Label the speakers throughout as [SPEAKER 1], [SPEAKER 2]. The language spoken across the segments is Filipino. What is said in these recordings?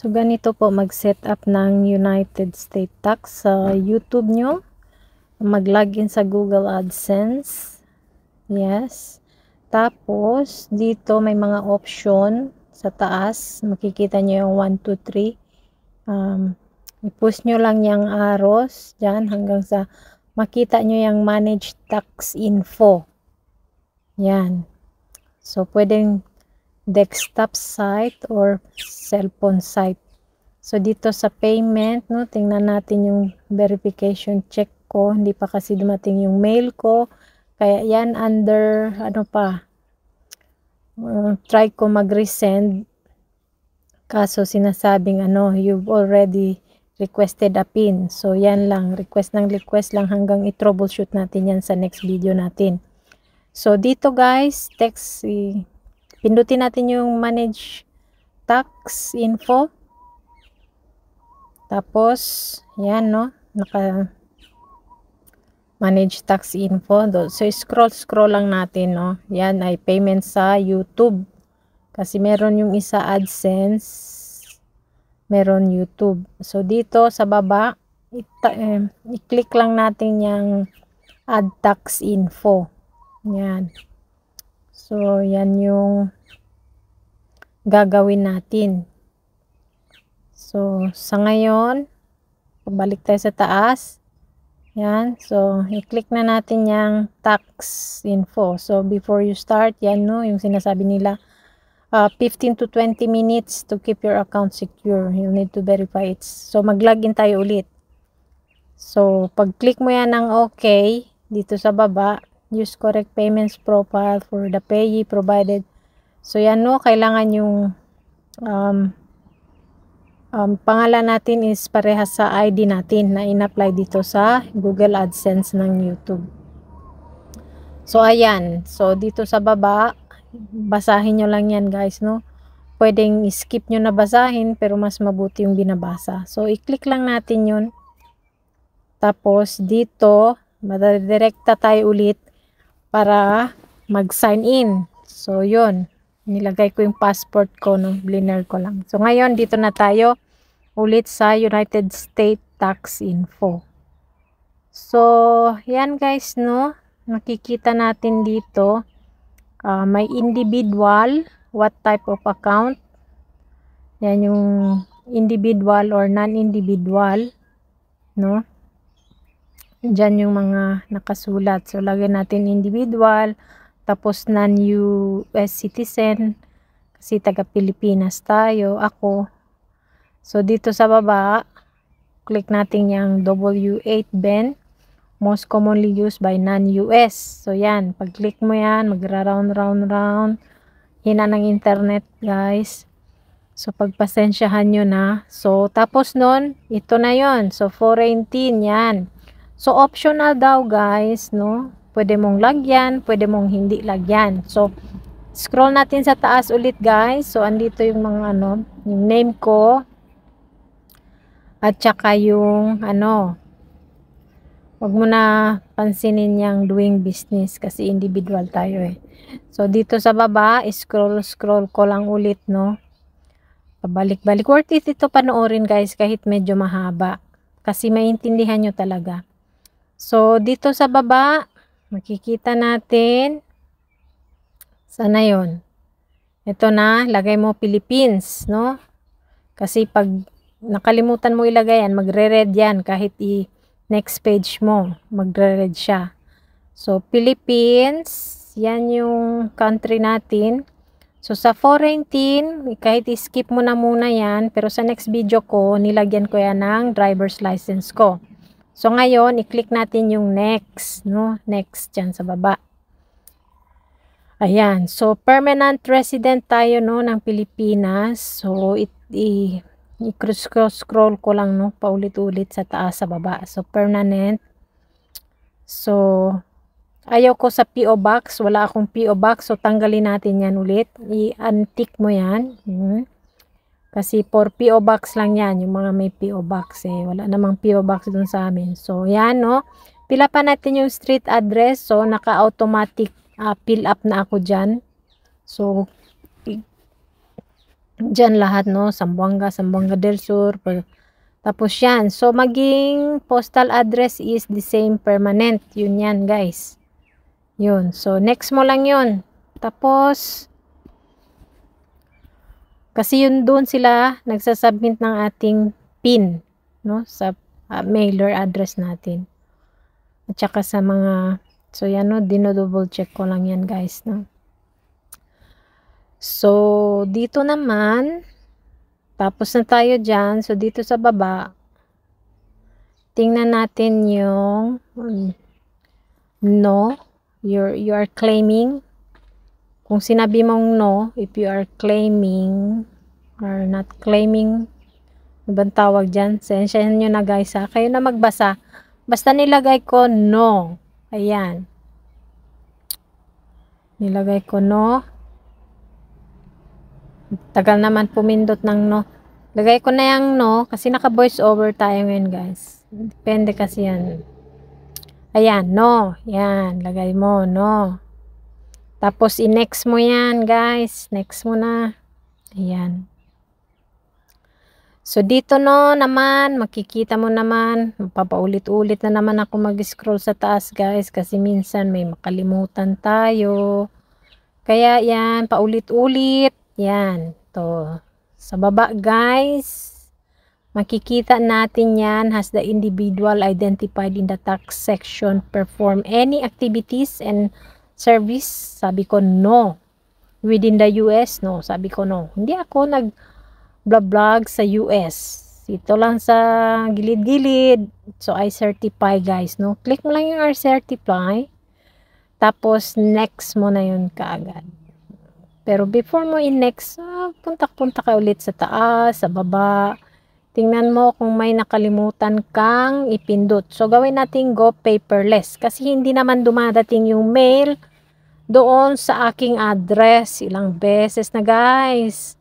[SPEAKER 1] So, ganito po mag-set up ng United States tax sa YouTube nyo. Mag-login sa Google AdSense. Yes. Tapos, dito may mga option sa taas. Makikita nyo yung 1, 2, 3. Um, i post nyo lang yung arrows. Diyan, hanggang sa makita nyo yung manage tax info. Yan. So, pwedeng desktop site or cellphone site. So, dito sa payment, no, tingnan natin yung verification check ko. Hindi pa kasi dumating yung mail ko. Kaya yan under, ano pa, uh, try ko mag-resend. Kaso sinasabing, ano, you've already requested a pin. So, yan lang. Request ng request lang hanggang i-troubleshoot natin yan sa next video natin. So, dito guys, text, si... Pindutin natin yung manage tax info. Tapos, yan no, naka manage tax info. So, scroll-scroll lang natin, no. Yan ay payment sa YouTube. Kasi meron yung isa AdSense, meron YouTube. So, dito sa baba, eh, i-click lang natin yung add tax info. Yan. So, yan yung gagawin natin. So, sa ngayon, pabalik tayo sa taas. Yan. So, i-click na natin yung tax info. So, before you start, yan no, yung sinasabi nila, uh, 15 to 20 minutes to keep your account secure. You'll need to verify it. So, mag-login tayo ulit. So, pag-click mo yan ng OK, dito sa baba, use correct payments profile for the payee provided. So, yan no, kailangan yung um, um, pangalan natin is pareha sa ID natin na inapply dito sa Google AdSense ng YouTube. So, ayan. So, dito sa baba, basahin nyo lang yan guys, no? Pwedeng skip nyo na basahin, pero mas mabuti yung binabasa. So, i-click lang natin yun. Tapos, dito, madadirekta tayo ulit para mag-sign in. So, yun. Nilagay ko yung passport ko, no? blinner ko lang. So, ngayon, dito na tayo ulit sa United States Tax Info. So, yan guys, no? Nakikita natin dito, uh, may individual, what type of account. Yan yung individual or non-individual, no? Diyan yung mga nakasulat. So, lagyan natin individual, tapos non-US citizen, kasi taga-Pilipinas tayo, ako. So, dito sa baba, click natin yung W8 Ben, most commonly used by non-US. So, yan. Pag-click mo yan, magra-round, round, round. Hina ng internet, guys. So, pagpasensyahan nyo na. So, tapos nun, ito na yon So, 418, yan. So, optional daw guys, no? Pwede mong lagyan, pwede mong hindi lagyan. So, scroll natin sa taas ulit guys. So, andito yung mga ano, yung name ko. At saka yung ano, huwag mo na pansinin yung doing business kasi individual tayo eh. So, dito sa baba, scroll, scroll ko lang ulit, no? Pabalik-balik. Worth it ito panoorin guys kahit medyo mahaba. Kasi maintindihan nyo talaga. So, dito sa baba, makikita natin, sana yon Ito na, lagay mo Philippines, no? Kasi pag nakalimutan mo ilagay yan, magre-red yan kahit i-next page mo, magre-red siya. So, Philippines, yan yung country natin. So, sa foreign teen, kahit skip mo na muna yan, pero sa next video ko, nilagyan ko yan ng driver's license ko. So, ngayon, i-click natin yung next, no? Next, dyan sa baba. Ayan. So, permanent resident tayo, no, ng Pilipinas. So, it, i, scroll, scroll ko lang, no, paulit-ulit sa taas sa baba. So, permanent. So, ayaw ko sa PO box. Wala akong PO box. So, tanggalin natin yan ulit. I-untick mo yan. Hmm. Kasi for PO box lang yan, yung mga may PO box eh. Wala namang PO box dun sa amin. So, yan no. Pila pa natin yung street address. So, naka-automatic uh, fill up na ako diyan. So, dyan lahat no. Sambuanga, Sambuanga del Sur. Tapos yan. So, maging postal address is the same permanent. Yun yan guys. Yun. So, next mo lang yun. Tapos, kasi yun doon sila nagsasubmit ng ating PIN no sa uh, mailer address natin. At saka sa mga so yan no dino-double check ko lang yan guys no. So dito naman tapos na tayo diyan. So dito sa baba tingnan natin yung no you're you are claiming kung sinabi mong no, if you are claiming or not claiming, ano bang tawag dyan? Sensyahan nyo na guys ha. Kayo na magbasa. Basta nilagay ko no. Ayan. Nilagay ko no. Tagal naman pumindot ng no. Lagay ko na yung no kasi naka voice over tayo ngayon guys. Depende kasi yan. Ayan, no. Yan, lagay mo, no. Tapos, i-next mo yan, guys. Next mo na. Ayan. So, dito no naman, makikita mo naman, mapapaulit-ulit na naman ako mag-scroll sa taas guys kasi minsan may makalimutan tayo. Kaya yan, paulit-ulit. Yan, to Sa baba guys, makikita natin yan, has the individual identified in the tax section perform any activities and service? Sabi ko, no. Within the US, no. Sabi ko, no. Hindi ako nag-vlog sa US. Ito lang sa gilid-gilid. So, I certify, guys, no. Click mo lang yung I certify. Tapos, next mo na yun kaagad. Pero before mo in next ah, punta-punta ka ulit sa taas, sa baba. Tingnan mo kung may nakalimutan kang ipindot. So, gawin natin go paperless. Kasi hindi naman dumadating yung mail doon sa aking address. Ilang beses na guys.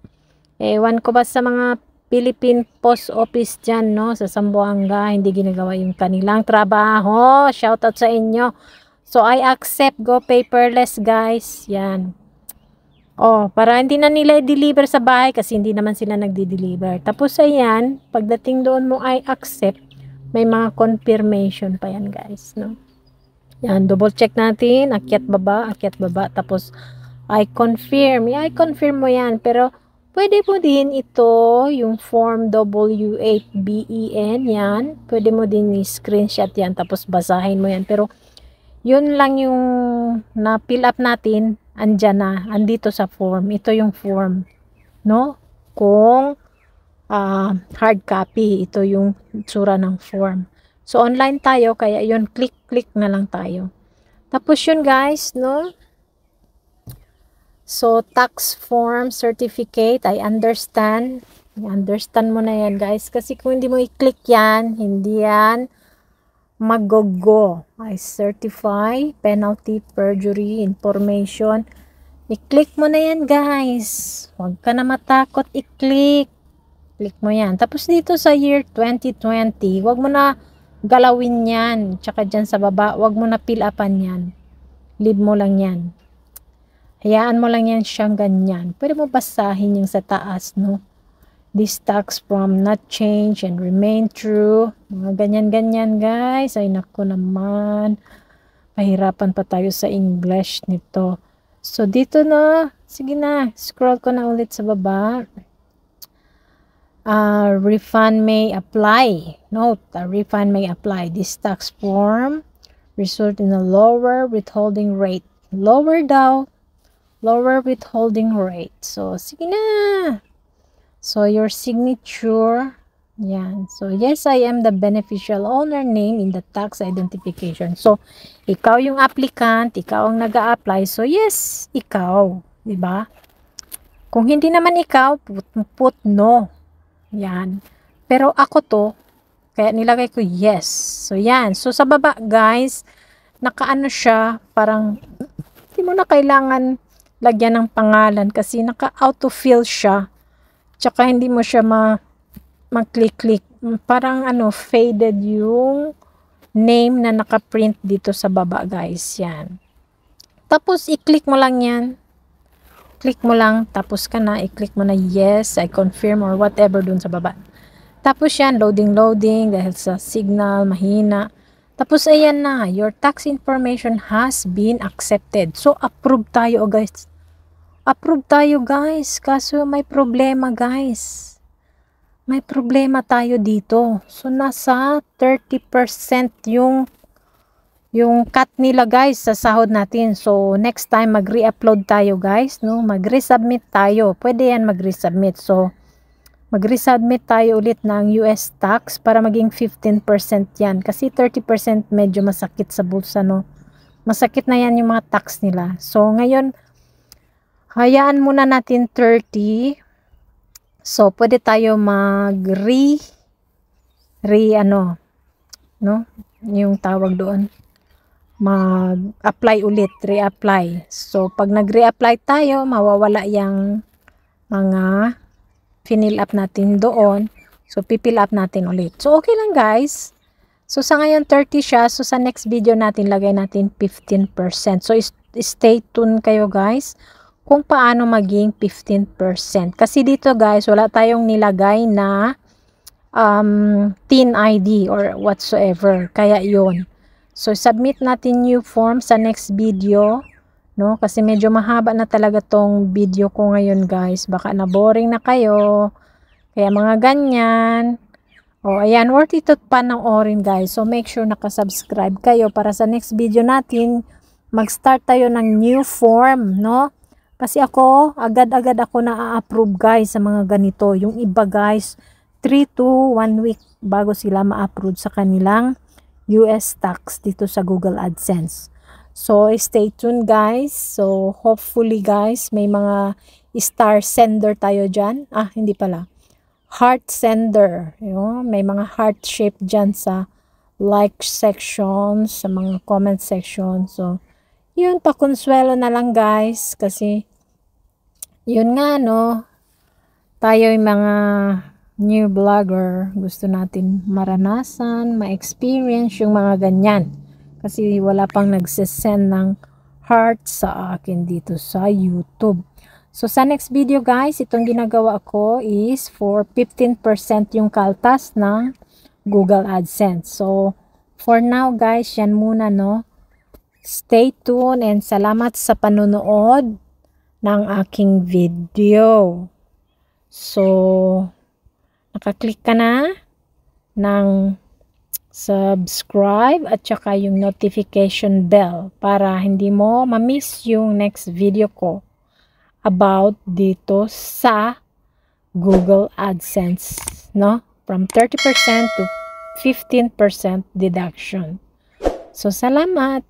[SPEAKER 1] Ewan ko ba sa mga Philippine Post Office dyan, no? Sa Sambuanga, hindi ginagawa yung kanilang trabaho. Shout out sa inyo. So, I accept go paperless, guys. Yan. Oh, para hindi na nila i-deliver sa bahay kasi hindi naman sila nagdi-deliver. Tapos, ayan, pagdating doon mo, I accept. May mga confirmation pa yan, guys, no? Yan, double check natin. Akyat baba, akyat baba. Tapos, I confirm. Yeah, I confirm mo yan. Pero, pwede mo din ito, yung form W8BEN, yan. Pwede mo din i-screenshot yan. Tapos, basahin mo yan. Pero, yun lang yung na-fill up natin. Andyan na. Andito sa form. Ito yung form. No? Kung uh, hard copy. Ito yung sura ng form. So, online tayo. Kaya, yun, click-click na lang tayo. Tapos yun, guys, no? So, tax form certificate, I understand. I Understand mo na yan, guys. Kasi kung hindi mo i-click yan, hindi yan magogo. I certify penalty perjury information. I-click mo na yan, guys. Huwag ka na matakot i-click. Click mo yan. Tapos dito sa year 2020, huwag mo na galawin yan. Tsaka dyan sa baba, wag mo na fill upan yan. Leave mo lang yan. Hayaan mo lang yan siyang ganyan. Pwede mo basahin yung sa taas, no? This tax from not change and remain true. Mga ganyan-ganyan, guys. Ay, naku naman. Pahirapan pa tayo sa English nito. So, dito na. Sige na. Scroll ko na ulit sa baba uh, refund may apply. Note, a refund may apply. This tax form result in a lower withholding rate. Lower daw, lower withholding rate. So, sige na. So, your signature, yan. So, yes, I am the beneficial owner name in the tax identification. So, ikaw yung applicant, ikaw ang nag apply So, yes, ikaw. ba Kung hindi naman ikaw, put, put no. Yan. Pero ako to, kaya nilagay ko yes. So, yan. So, sa baba, guys, nakaano siya, parang, hindi mo na kailangan lagyan ng pangalan kasi naka-autofill siya. Tsaka, hindi mo siya ma mag-click-click. Parang, ano, faded yung name na nakaprint dito sa baba, guys. Yan. Tapos, i-click mo lang yan click mo lang, tapos ka na, i-click mo na yes, I confirm or whatever dun sa baba. Tapos yan, loading, loading, dahil sa signal, mahina. Tapos ayan na, your tax information has been accepted. So, approve tayo guys. Approve tayo guys, kaso may problema guys. May problema tayo dito. So, nasa 30% yung yung cut nila guys sa sahod natin. So next time mag-re-upload tayo guys, no? Mag-resubmit tayo. Pwede yan mag-resubmit. So mag-resubmit tayo ulit ng US tax para maging 15% yan. Kasi 30% medyo masakit sa bulsa, no? Masakit na yan yung mga tax nila. So, ngayon, hayaan muna natin 30. So, pwede tayo mag-re, re, ano, no? Yung tawag doon mag-apply ulit, reapply. So, pag nag-reapply tayo, mawawala yung mga finill up natin doon. So, pipil up natin ulit. So, okay lang guys. So, sa ngayon 30 siya. So, sa next video natin, lagay natin 15%. So, stay tuned kayo guys kung paano maging 15%. Kasi dito guys, wala tayong nilagay na um, tin ID or whatsoever. Kaya yon So, submit natin new form sa next video. No? Kasi medyo mahaba na talaga tong video ko ngayon guys. Baka na boring na kayo. Kaya mga ganyan. Oh, ayan. Worth it pa ng orin guys. So, make sure naka-subscribe kayo para sa next video natin mag-start tayo ng new form. No? Kasi ako, agad-agad ako na-approve guys sa mga ganito. Yung iba guys, 3 to 1 week bago sila ma-approve sa kanilang US tax dito sa Google AdSense. So, stay tuned guys. So, hopefully guys, may mga star sender tayo dyan. Ah, hindi pala. Heart sender. Yun, may mga heart shape dyan sa like section, sa mga comment section. So, yun, pakonsuelo na lang guys. Kasi, yun nga no, tayo yung mga new blogger, gusto natin maranasan, ma-experience yung mga ganyan. Kasi wala pang nagsisend ng heart sa akin dito sa YouTube. So sa next video guys, itong ginagawa ko is for 15% yung kaltas ng Google AdSense. So for now guys, yan muna no. Stay tuned and salamat sa panonood ng aking video. So, Nakaklik ka na ng subscribe at saka yung notification bell para hindi mo ma-miss yung next video ko about dito sa Google AdSense, no? From 30% to 15% deduction. So, salamat!